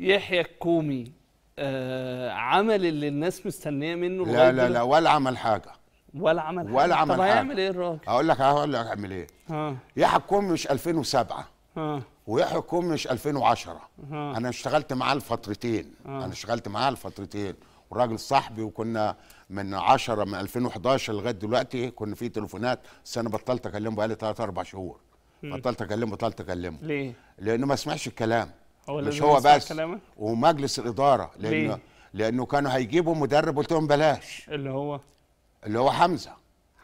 يحيى الكومي آه عمل اللي الناس مستنيه منه لا لا لا ولا عمل حاجه ولا عمل حاجه ولا عمل طب حاجه طب هيعمل ايه الراجل؟ هقول لك هقول لك هيعمل ايه؟ يحيى الكومي مش 2007 ها ويحيى الكومي مش 2010 ها. انا اشتغلت معاه لفترتين انا اشتغلت معاه لفترتين والراجل صاحبي وكنا من 10 من 2011 لغايه دلوقتي كنا في تليفونات بس انا بطلت اكلمه بقالي ثلاث اربع شهور بطلت اكلمه بطلت اكلمه ليه؟ لانه ما سمعش الكلام هو مش هو بس كلامة؟ ومجلس الاداره لان ليه؟ لانه كانوا هيجيبوا مدرب قلت لهم بلاش اللي هو اللي هو حمزه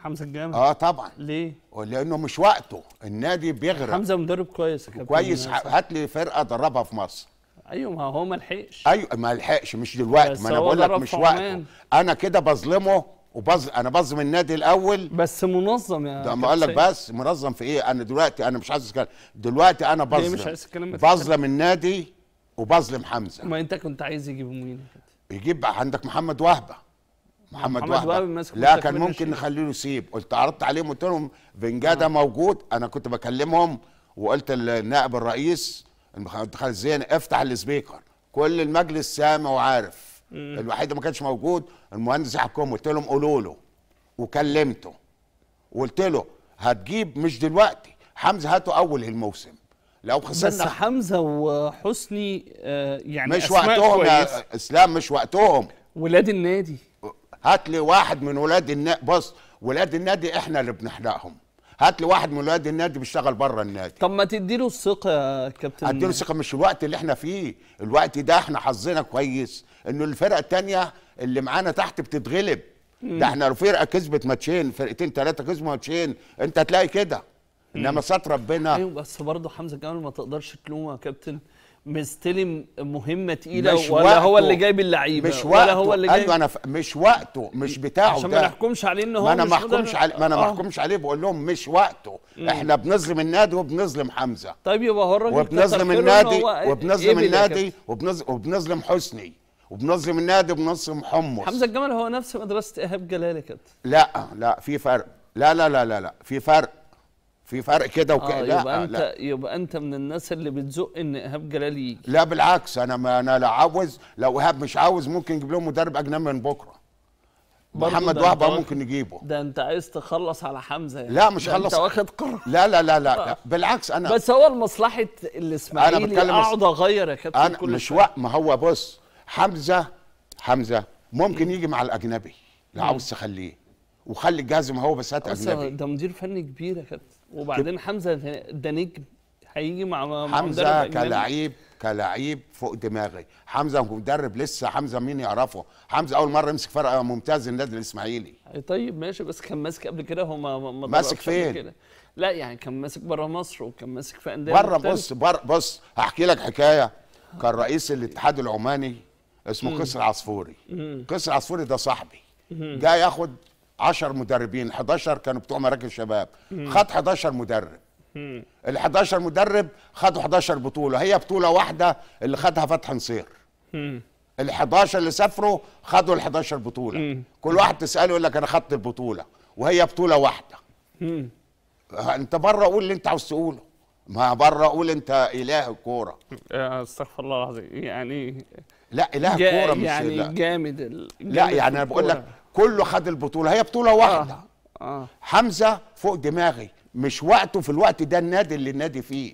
حمزه الجامع اه طبعا ليه؟ لانه مش وقته النادي بيغرق حمزه مدرب كويس كويس هات لي فرقه دربها في مصر ايوه ما هو ما لحقش ايوه ما لحقش مش دلوقتي ما انا بقول لك مش وقته انا كده بظلمه وبظ انا بظم النادي الاول بس منظم يا ده ما اقول لك بس منظم في ايه انا دلوقتي انا مش عايز اتكلم دلوقتي انا بظلم مش عايز اتكلم بظلم النادي وبظلم حمزه ما انت كنت عايز يجيب مين يجيب عندك محمد وهبه محمد, محمد وهبه لا كان ممكن نخلي له سيب قلت عرضت عليهم قلت لهم فنجادا آه. موجود انا كنت بكلمهم وقلت للنائب الرئيس خالد زين افتح السبيكر كل المجلس سامع وعارف الوحيد ما كانش موجود المهندس يحكم قلت لهم قولوا له وكلمته وقلت له هتجيب مش دلوقتي حمزه هاته اول الموسم لو خسرنا بس حمزه وحسني آه، يعني مش وقتهم كويس. يا اسلام مش وقتهم ولاد النادي هات لي واحد من ولاد النادي بص ولاد النادي احنا اللي بنحرقهم هات لي واحد من ولاد النادي بيشتغل بره النادي طب ما تديله الثقه يا كابتن اديله الثقه مش الوقت اللي احنا فيه الوقت ده احنا حظنا كويس انه الفرقه الثانيه اللي معانا تحت بتتغلب ده احنا لو فرقه كسبت ماتشين فرقتين ثلاثه كسبوا ماتشين انت هتلاقي كده انما سات ربنا ايوه بس برضه حمزه جمال ما تقدرش تلومه يا كابتن مستلم مهمه تقيله ولا وقته. هو اللي جايب اللعيبه مش وقته ولا هو اللي جايب ايوه انا ف... مش وقته مش بتاعه عشان ما نحكمش عليه ان هو ما انا ما احكمش آه. ما انا ما احكمش عليه بقول لهم مش وقته مم. احنا بنظلم النادي وبنظلم حمزه طيب يبقى هو الراجل وبنظلم النادي إيه؟ وبنظلم إيه النادي وبنظلم حسني وبنظلم النادي وبنظلم حمص حمزه الجمل هو نفس مدرسه ايهاب جلال يا كابتن لا لا في فرق لا لا لا لا, لا. في فرق في فرق كده وكده آه لا يبقى انت لا. يبقى انت من الناس اللي بتزق ان ايهاب جلال يجي لا بالعكس انا ما انا لا عاوز لو ايهاب مش عاوز ممكن نجيب لهم مدرب اجنبي من بكره محمد وهبه ممكن نجيبه ده انت عايز تخلص على حمزه يعني. لا مش خلص انت واخد قرار لا لا لا لا, لا آه. بالعكس انا بس هو لمصلحه الاسماعيلي اقعد اغير يا كابتن انا كل مش وقت ما هو بص حمزه حمزه ممكن يجي مع الاجنبي لو عاوز تخليه وخلي الجهاز ما هو بس هات اجنبي ده مدير فني كبير يا كابتن وبعدين حمزه ده نجم هيجي مع حمزه كلاعب كلاعب فوق دماغي حمزه مدرب لسه حمزه مين يعرفه حمزه اول مره يمسك فرقه ممتاز النادي الاسماعيلي طيب ماشي بس كان ماسك قبل كده هو ما ماسك فين لا يعني كان ماسك بره مصر وكان ماسك في انديه بره بص بر بص هحكي لك حكايه كان رئيس الاتحاد العماني اسمه قيس العصفوري قيس العصفوري ده صاحبي جاي ياخد 10 مدربين 11 كانوا بتوع مراكز شباب خد 11 مدرب ال 11 مدرب خدوا 11 بطوله هي بطوله واحده اللي خدها فتحي نصير ال 11 اللي سافروا خدوا ال 11 بطوله كل واحد تساله يقول لك انا خدت البطوله وهي بطوله واحده انت بره قول اللي انت عاوز تقوله ما بره قول انت اله الكوره آه، استغفر الله العظيم يعني لا اله الكوره مش يعني لا. جامد ال... لا يعني انا بقول لك كله خد البطوله هي بطوله واحده آه. آه. حمزه فوق دماغي مش وقته في الوقت ده النادي اللي النادي فيه